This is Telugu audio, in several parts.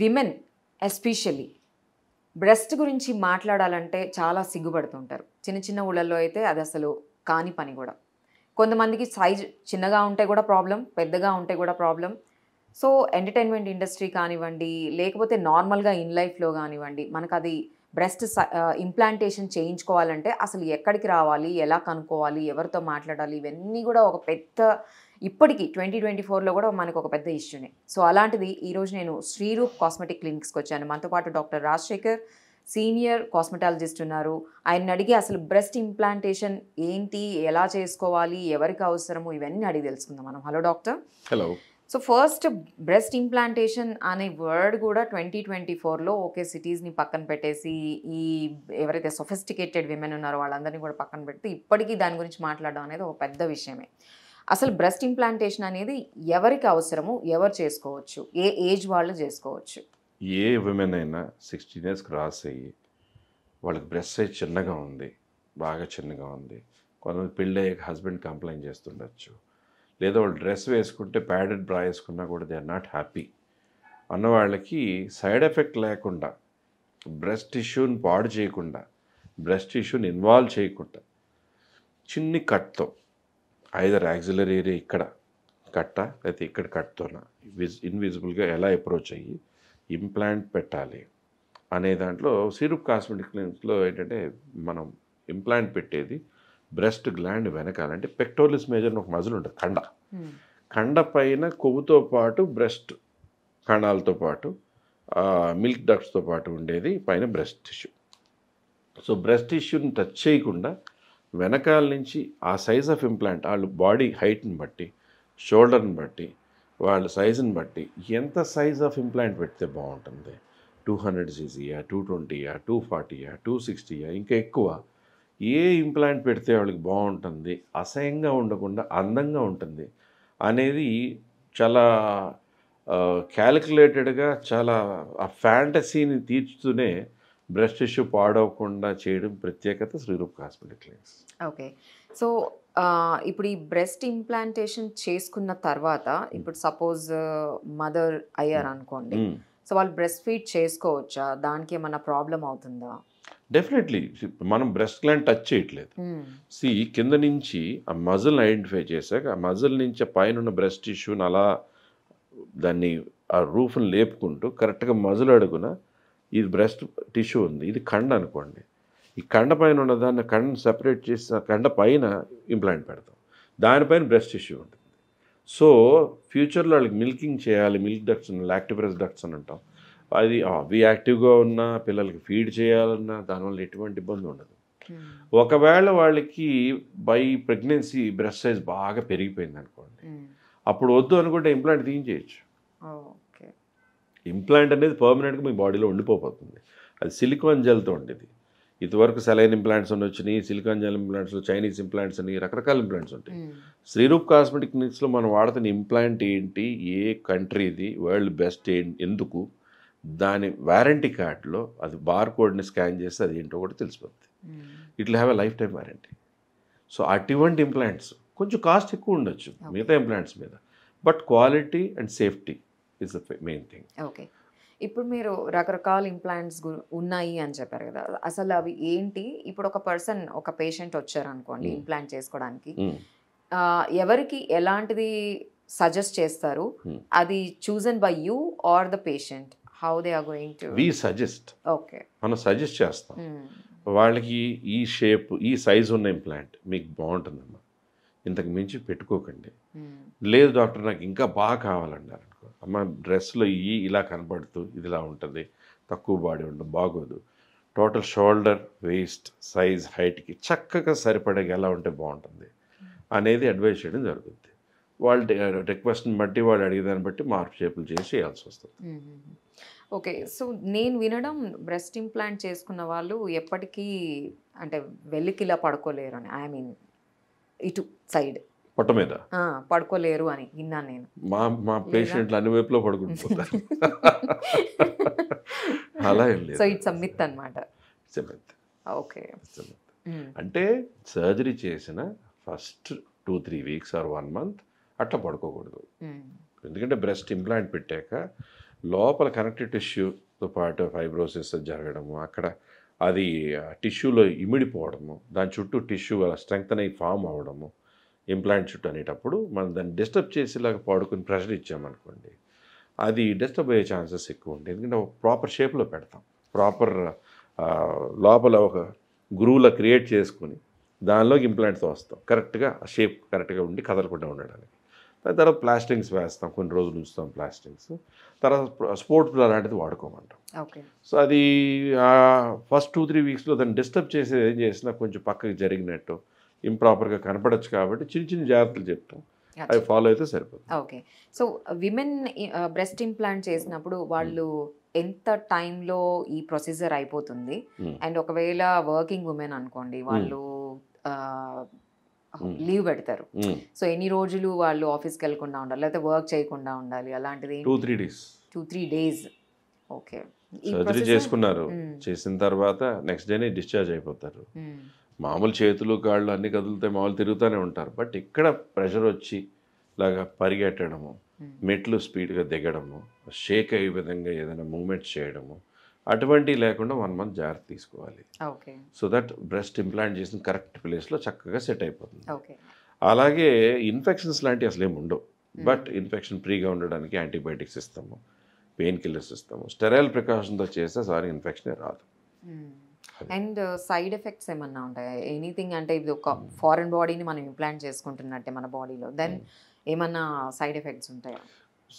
విమెన్ ఎస్పెషల్లీ బ్రెస్ట్ గురించి మాట్లాడాలంటే చాలా సిగ్గుపడుతుంటారు చిన్న చిన్న ఊళ్ళల్లో అయితే అది అసలు కాని పని కూడా కొంతమందికి సైజ్ చిన్నగా ఉంటే కూడా ప్రాబ్లం పెద్దగా ఉంటే కూడా ప్రాబ్లం సో ఎంటర్టైన్మెంట్ ఇండస్ట్రీ కానివ్వండి లేకపోతే నార్మల్గా ఇన్ లైఫ్లో కానివ్వండి మనకు అది బ్రెస్ట్ ఇంప్లాంటేషన్ చేయించుకోవాలంటే అసలు ఎక్కడికి రావాలి ఎలా కనుక్కోవాలి ఎవరితో మాట్లాడాలి ఇవన్నీ కూడా ఒక పెద్ద ఇప్పటికీ ట్వంటీ ట్వంటీ ఫోర్లో కూడా మనకు ఒక పెద్ద ఇష్యూనే సో అలాంటిది ఈరోజు నేను శ్రీరూప్ కాస్మెటిక్ క్లినిక్స్కి వచ్చాను మనతో పాటు డాక్టర్ రాజశేఖర్ సీనియర్ కాస్మెటాలజిస్ట్ ఉన్నారు ఆయన అడిగి అసలు బ్రెస్ట్ ఇంప్లాంటేషన్ ఏంటి ఎలా చేసుకోవాలి ఎవరికి అవసరము ఇవన్నీ అడిగి తెలుసుకుందాం మనం hello doctor hello so first breast implantation అనే వర్డ్ కూడా ట్వంటీ ట్వంటీ ఫోర్లో ఓకే సిటీస్ని పక్కన పెట్టేసి ఈ ఎవరైతే సొఫిస్టికేటెడ్ విమెన్ ఉన్నారో వాళ్ళందరినీ కూడా పక్కన పెడితే ఇప్పటికీ దాని గురించి మాట్లాడడం అనేది ఒక పెద్ద విషయమే అసలు బ్రెస్ట్ ఇంప్లాంటేషన్ అనేది ఎవరికి అవసరము ఎవరు చేసుకోవచ్చు ఏ ఏజ్ వాళ్ళు చేసుకోవచ్చు ఏ విమెన్ అయినా సిక్స్టీన్ ఇయర్స్ క్రాస్ అయ్యి వాళ్ళకి బ్రెస్ట్ సైజ్ చిన్నగా ఉంది బాగా చిన్నగా ఉంది కొంతమంది పెళ్ళి అయ్యాక హస్బెండ్ కంప్లైంట్ చేస్తుండొచ్చు లేదా వాళ్ళు డ్రెస్ వేసుకుంటే ప్యాడెడ్ బ్రా వేసుకున్నా కూడా దే ఆర్ నాట్ హ్యాపీ అన్న వాళ్ళకి సైడ్ ఎఫెక్ట్ లేకుండా బ్రెస్ట్ ఇష్యూని పాడు చేయకుండా బ్రెస్ట్ ఇష్యూని ఇన్వాల్వ్ చేయకుండా చిన్ని కట్తో ఐదర్ యాక్సిలరీ ఏరియా ఇక్కడ కట్ట లేకపోతే ఇక్కడ కట్టుతున్నా విజ్ ఇన్విజిబుల్గా ఎలా అప్రోచ్ అయ్యి ఇంప్లాంట్ పెట్టాలి అనే దాంట్లో సిరుప్ కాస్మెటిక్ క్లినిక్స్లో ఏంటంటే మనం ఇంప్లాంట్ పెట్టేది బ్రెస్ట్ గ్లాండ్ వెనకాలంటే పెక్టోలిస్ మేజర్ ఒక మజిల్ ఉంటుంది కండ hmm. కండ పైన కొవ్వుతో పాటు బ్రెస్ట్ కణాలతో పాటు మిల్క్ డక్ట్స్తో పాటు ఉండేది పైన బ్రెస్ట్ టిష్యూ సో బ్రెస్ట్ టిష్యూని టచ్ చేయకుండా వెనకాల నుంచి ఆ సైజ్ ఆఫ్ ఇంప్లాంట్ వాళ్ళు బాడీ హైట్ని బట్టి షోల్డర్ని బట్టి వాళ్ళ సైజుని బట్టి ఎంత సైజ్ ఆఫ్ ఇంప్లాంట్ పెడితే బాగుంటుంది టూ హండ్రెడ్ సీసీయా టూ ట్వంటీయా టూ ఫార్టీయా టూ సిక్స్టీయా ఇంకా ఎక్కువ ఏ ఇంప్లాంట్ పెడితే వాళ్ళకి బాగుంటుంది అసహ్యంగా ఉండకుండా అందంగా ఉంటుంది అనేది చాలా క్యాలిక్యులేటెడ్గా చాలా ఆ ఫ్యాంటసీని తీర్చుతూనే బ్రెస్ట్ ఇష్యూ పాడవకుండా చేయడం ప్రత్యేకత Sriroop hospital clinics okay so ఇప్పుడు ఈ బ్రెస్ట్ ఇంప్లాంటేషన్ చేసుకున్న తర్వాత ఇప్పుడు సపోజ్ మదర్ అయ్యారు అనుకోండి సో వాళ్ళు బ్రెస్ట్ ఫీడ్ చేసుకోవచ్చా దానికి ఏమైనా ప్రాబ్లం అవుతుందా డెఫినెట్లీ మనం బ్రెస్ట్ గ్లాండ్ టచ్ చేయట్లేదు సి కింద నుంచి ఆ మజిల్ ఐడెంటిఫై చేశాక ఆ మజిల్ నుంచి పైన ఉన్న బ్రెస్ట్ టిష్యూని అలా దాన్ని ఆ రూఫ్ని లేపుకుంటూ కరెక్ట్గా మజిల్ అడుగున ఇది బ్రెస్ట్ టిష్యూ ఉంది ఇది కండ అనుకోండి ఈ కండ పైన ఉన్న దాన్ని కండను సపరేట్ చేసిన కండ పైన ఇంప్లాంట్ పెడతాం దానిపైన బ్రెస్ట్ టిష్యూ ఉంటుంది సో ఫ్యూచర్లో వాళ్ళకి మిల్కింగ్ చేయాలి మిల్క్ డక్ట్స్ లాక్టిబ్రెస్ డక్ట్స్ అని అంటాం అది అవి యాక్టివ్గా ఉన్నా పిల్లలకి ఫీడ్ చేయాలన్నా దానివల్ల ఎటువంటి ఇబ్బంది ఉండదు hmm. ఒకవేళ వాళ్ళకి బై ప్రెగ్నెన్సీ బ్రెస్ట్ సైజ్ బాగా పెరిగిపోయింది అనుకోండి hmm. అప్పుడు వద్దు అనుకుంటే ఇంప్లాంట్ తీయించేయచ్చు ఇంప్లాంట్ అనేది పర్మనెంట్గా మీ బాడీలో ఉండిపోతుంది అది సిలికాన్ జెల్తో ఉండేది ఇదివరకు సెలైన్ ఇంప్లాంట్స్ అని వచ్చినాయి silicone gel implants Chinese implants అని రకరకాల ఇంప్లాంట్స్ ఉంటాయి శ్రీరూప్ కాస్మెటిక్ క్లినిక్స్లో మనం వాడుతున్న ఇంప్లాంట్ ఏంటి ఏ కంట్రీది వరల్డ్ బెస్ట్ ఎందుకు దాని వారంటీ కార్డులో అది బార్ కోడ్ని స్కాన్ చేస్తే అది ఏంటో కూడా తెలిసిపోతుంది ఇట్లా have a life time warranty so అటువంటి ఇంప్లాంట్స్ కొంచెం కాస్ట్ ఎక్కువ ఉండొచ్చు మిగతా ఇంప్లాంట్స్ మీద but quality and safety is the main thing okay ఇప్పుడు మీరు రకరకాల ఇంప్లాంట్స్ ఉన్నాయి అని చెప్పారు కదా అసలు అవి ఏంటి ఇప్పుడు ఒక పర్సన్ ఒక పేషెంట్ వచ్చారు అనుకోండి ఇంప్లాంట్ hmm. చేసుకోవడానికి hmm. ఎవరికి ఎలాంటిది సజెస్ట్ చేస్తారు hmm. అది chosen by you or the patient how they are going to we suggest okay మనం సజెస్ట్ చేస్తాం వాళ్ళకి ఈ షేప్ ఈ సైజ్ ఉన్న ఇంప్లాంట్ మీకు బాగుంటుందమ్మా ఇంతకు మించి పెట్టుకోకండి లేదు డాక్టర్ నాకు ఇంకా బాగా కావాలన్నారు అనుకో అమ్మ డ్రెస్లో ఇవి ఇలా కనబడుతూ ఇది ఇలా ఉంటుంది తక్కువ బాడీ ఉండదు బాగోదు టోటల్ షోల్డర్ వేస్ట్ సైజ్ హైట్కి చక్కగా ఎలా ఉంటే బాగుంటుంది అనేది అడ్వైస్ చేయడం జరుగుతుంది వాళ్ళ రిక్వెస్ట్ని బట్టి వాళ్ళు అడిగేదాన్ని బట్టి మార్పు చేపలు చేసి వేయాల్సి వస్తుంది ఓకే సో నేను వినడం బ్రెస్ట్ ఇంప్లాంట్ చేసుకున్న వాళ్ళు ఎప్పటికీ అంటే వెలికిలా పడుకోలేరు అని ఐ మీన్ ఇటు సైడ్ పొట్ట మీద పడుకోలేరు అని విన్నాను నేను మా మా పేషెంట్లు అన్ని వైపులో పడుకుంటుపోతారు అలా సో ఇట్స్ మిత్ అనమాట ఓకే అంటే సర్జరీ చేసిన first two three weeks or one month అట్లా పడుకోకూడదు ఎందుకంటే బ్రెస్ట్ ఇంప్లాంట్ పెట్టాక లోపల కనెక్టివ్ టిష్యూతో పాటు ఫైబ్రోసిస్ జరగడము అక్కడ అది టిష్యూలో ఇమిడిపోవడము దాని చుట్టూ టిష్యూ అలా స్ట్రెంగ్త్ అయి ఫామ్ అవ్వడము ఇంప్లాంట్ చుట్టూ అనేటప్పుడు మనం దాన్ని డిస్టర్బ్ చేసేలాగా పాడుకుని ప్రెషర్ ఇచ్చామనుకోండి అది డిస్టర్బ్ అయ్యే ఛాన్సెస్ ఎక్కువ ఉంటాయి ఎందుకంటే ప్రాపర్ షేప్లో పెడతాం ప్రాపర్ లోపల ఒక గురువులా క్రియేట్ చేసుకుని దానిలోకి ఇంప్లాంట్తో వస్తాం కరెక్ట్గా ఆ షేప్ కరెక్ట్గా ఉండి కదలకుండా ఉండడానికి దాని తర్వాత ప్లాస్టింగ్స్ వేస్తాం కొన్ని రోజులు ఉంచుతాం ప్లాస్టింగ్స్ తర్వాత స్పోర్ట్స్ అలాంటిది వాడుకోమంటాం సో అది ఫస్ట్ టూ త్రీ వీక్స్లో దాన్ని డిస్టర్బ్ చేసేది ఏం చేసినా కొంచెం పక్కకి జరిగినట్టు ఇంప్రాపర్గా కనపడచ్చు కాబట్టి చిన్న చిన్న జాగ్రత్తలు చెప్తాం అవి ఫాలో అయితే సరిపోతుంది okay so women breast implant చేసినప్పుడు వాళ్ళు ఎంత టైంలో ఈ ప్రొసీజర్ అయిపోతుంది అండ్ ఒకవేళ వర్కింగ్ ఉమెన్ అనుకోండి వాళ్ళు లీవ్ పెడతారు సో ఎన్ని రోజులు వాళ్ళు ఆఫీస్కి వెళ్ళకుండా ఉండాలి లేకపోతే వర్క్ చేయకుండా ఉండాలి అలాంటిది two three days two three days okay surgery చేసుకున్నారు చేసిన తర్వాత నెక్స్ట్ డేనే డిశ్చార్జ్ అయిపోతారు మామూలు చేతులు కాళ్ళు అన్ని కదులుతాయి మామూలు తిరుగుతూనే ఉంటారు బట్ ఇక్కడ ప్రెషర్ వచ్చి లాగా పరిగెట్టడము మెట్లు స్పీడ్గా దిగడము షేక్ అయ్యే విధంగా ఏదైనా మూవ్మెంట్స్ చేయడము అటువంటి లేకుండా వన్ మంత్ జాగ్రత్త తీసుకోవాలి సో దట్ బ్రెస్ట్ ఇంప్లాంట్ చేసిన కరెక్ట్ ప్లేస్లో చక్కగా సెట్ అయిపోతుంది అలాగే ఇన్ఫెక్షన్స్ లాంటివి అసలు ఏమి ఉండవు బట్ ఇన్ఫెక్షన్ ఫ్రీగా ఉండడానికి యాంటీబయాటిక్స్ ఇస్తాము పెయిన్ కిల్లర్స్ ఇస్తాము స్టెరైల్ ప్రికాషన్తో చేస్తే సారీ ఇన్ఫెక్షనే రాదు అండ్ సైడ్ ఎఫెక్ట్స్ ఏమన్నా ఉంటాయి ఎనీథింగ్ అంటే ఇది ఒక ఫారెన్ hmm. బాడీని మనం ఇంప్లాంట్ చేసుకుంటున్నట్టే మన బాడీలో దెన్ hmm. ఏమన్నా సైడ్ ఎఫెక్ట్స్ ఉంటాయా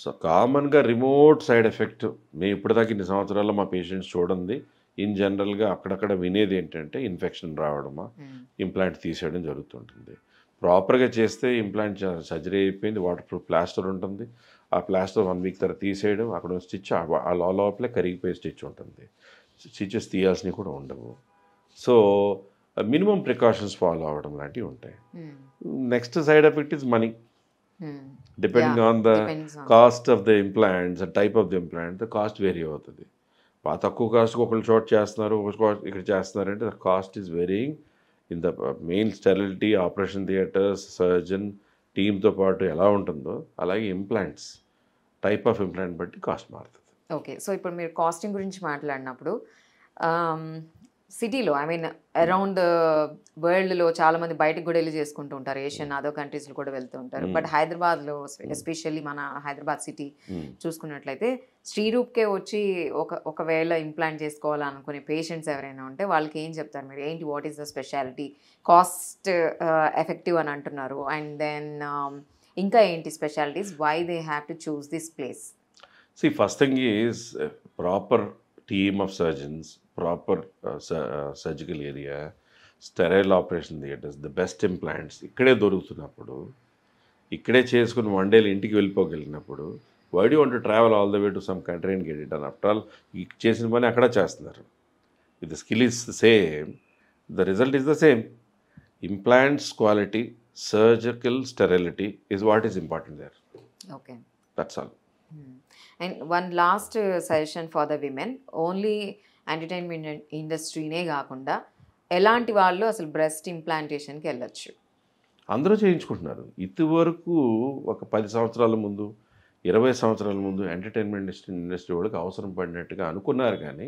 సో కామన్గా రిమోట్ సైడ్ ఎఫెక్ట్ మేము ఇప్పటిదాకా ఇన్ని సంవత్సరాల్లో మా పేషెంట్స్ చూడండి ఇన్ జనరల్గా అక్కడక్కడ వినేది ఏంటంటే ఇన్ఫెక్షన్ రావడమా hmm. ఇంప్లాంట్ తీసేయడం జరుగుతుంటుంది ప్రాపర్గా చేస్తే ఇంప్లాంట్ సర్జరీ అయిపోయింది వాటర్ ప్రూఫ్ ప్లాస్టర్ ఉంటుంది ఆ ప్లాస్టర్ వన్ వీక్ తర్వాత తీసేయడం అక్కడ స్టిచ్ ఆ లోపలే కరిగిపోయే స్టిచ్ ఉంటుంది స్టిచెస్ తీయాల్సినవి కూడా ఉండవు సో మినిమం ప్రికాషన్స్ ఫాలో అవ్వడం లాంటివి ఉంటాయి hmm. Next side effect is money hmm. Depending on the cost of the implants type of the implant the cost vary అవుతుంది తక్కువ కాస్ట్కి ఒకళ్ళు చోటు చేస్తున్నారు ఇక్కడ చేస్తున్నారు అంటే the cost is very in the main sterility operation theatres surgeon టీమ్తో పాటు ఎలా ఉంటుందో అలాగే ఇంప్లాంట్స్ టైప్ ఆఫ్ ఇంప్లాంట్ బట్టి కాస్ట్ మారుతుంది ఓకే సో ఇప్పుడు మీరు కాస్టింగ్ గురించి మాట్లాడినప్పుడు um, సిటీలో ఐ మీన్ అరౌండ్ వరల్డ్లో చాలామంది బయటకు కూడా వెళ్ళి చేసుకుంటూ ఉంటారు ఏషియన్ అదర్ కంట్రీస్లో కూడా వెళ్తూ ఉంటారు బట్ hmm. హైదరాబాద్లో ఎస్పెషల్లీ hmm. మన హైదరాబాద్ సిటీ hmm. చూసుకున్నట్లయితే శ్రీరూప్కే వచ్చి ఒక ఒకవేళ ఇంప్లాంట్ చేసుకోవాలనుకునే పేషెంట్స్ ఎవరైనా ఉంటే వాళ్ళకి ఏం చెప్తారు మీరు ఏంటి what is the speciality cost effective అని అంటున్నారు అండ్ దెన్ um, ఇంకా ఏంటి specialities why they have to choose this place see first thing is proper team of surgeons proper surgical area sterile operation theatres operation best implants ఇక్కడే దొరుకుతున్నప్పుడు ఇక్కడే చేసుకుని వన్ డేలు ఇంటికి వెళ్ళిపోగలిగినప్పుడు why do want travel all the way to some country and get it and after all చేసిన పని అక్కడ చేస్తున్నారు the skill is the same the result is the same implants quality surgical sterility is what is important there okay that's all and one last suggestion for the women only entertainment ఇండస్ట్రీనే కాకుండా ఎలాంటి వాళ్ళు అసలు బ్రెస్ట్ ఇంప్లాంటేషన్కి వెళ్ళచ్చు అందరూ చేయించుకుంటున్నారు ఇదివరకు ఒక పది సంవత్సరాల ముందు ఇరవై సంవత్సరాల ముందు ఎంటర్టైన్మెంట్ ఇండస్ట్రీ ఇండస్ట్రీ వాళ్ళకి అవసరం పడినట్టుగా అనుకున్నారు కానీ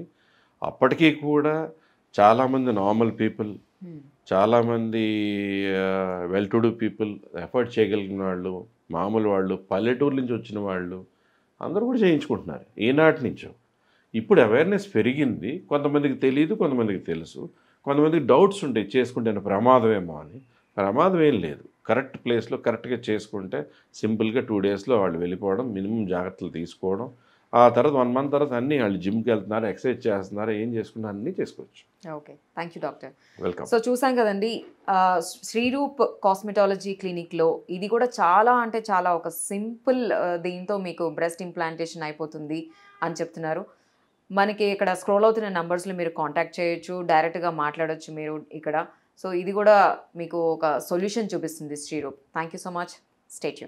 అప్పటికీ కూడా చాలామంది నార్మల్ పీపుల్ hmm. చాలామంది well to do people effort చేయగలిగిన వాళ్ళు మామూలు వాళ్ళు పల్లెటూరు నుంచి వచ్చిన వాళ్ళు అందరూ కూడా చేయించుకుంటున్నారు ఈనాటి నుంచో ఇప్పుడు అవేర్నెస్ పెరిగింది కొంతమందికి తెలియదు కొంతమందికి తెలుసు కొంతమందికి డౌట్స్ ఉంటాయి చేసుకుంటే ప్రమాదమేమో అని ప్రమాదం ఏం లేదు కరెక్ట్ ప్లేస్లో కరెక్ట్గా చేసుకుంటే సింపుల్గా టూ డేస్లో వాళ్ళు వెళ్ళిపోవడం మినిమం జాగ్రత్తలు తీసుకోవడం ఆ తర్వాత వన్ మంత్ తర్వాత అన్ని వాళ్ళు జిమ్కి వెళ్తున్నారు ఎక్సర్సైజ్ చేస్తున్నారు ఏం చేసుకున్నారు అన్ని చేసుకోవచ్చు okay thank you doctor welcome so చూసాం కదండి శ్రీరూప్ కాస్మెటాలజీ క్లినిక్లో ఇది కూడా చాలా అంటే చాలా ఒక సింపుల్ దీంతో మీకు బ్రెస్ట్ ఇంప్లాంటేషన్ అయిపోతుంది అని చెప్తున్నారు మనకి ఇక్కడ స్క్రోల్ అవుతున్న నంబర్స్లో మీరు కాంటాక్ట్ చేయొచ్చు డైరెక్ట్గా మాట్లాడొచ్చు మీరు ఇక్కడ సో ఇది కూడా మీకు ఒక సొల్యూషన్ చూపిస్తుంది Sriroop thank you so much state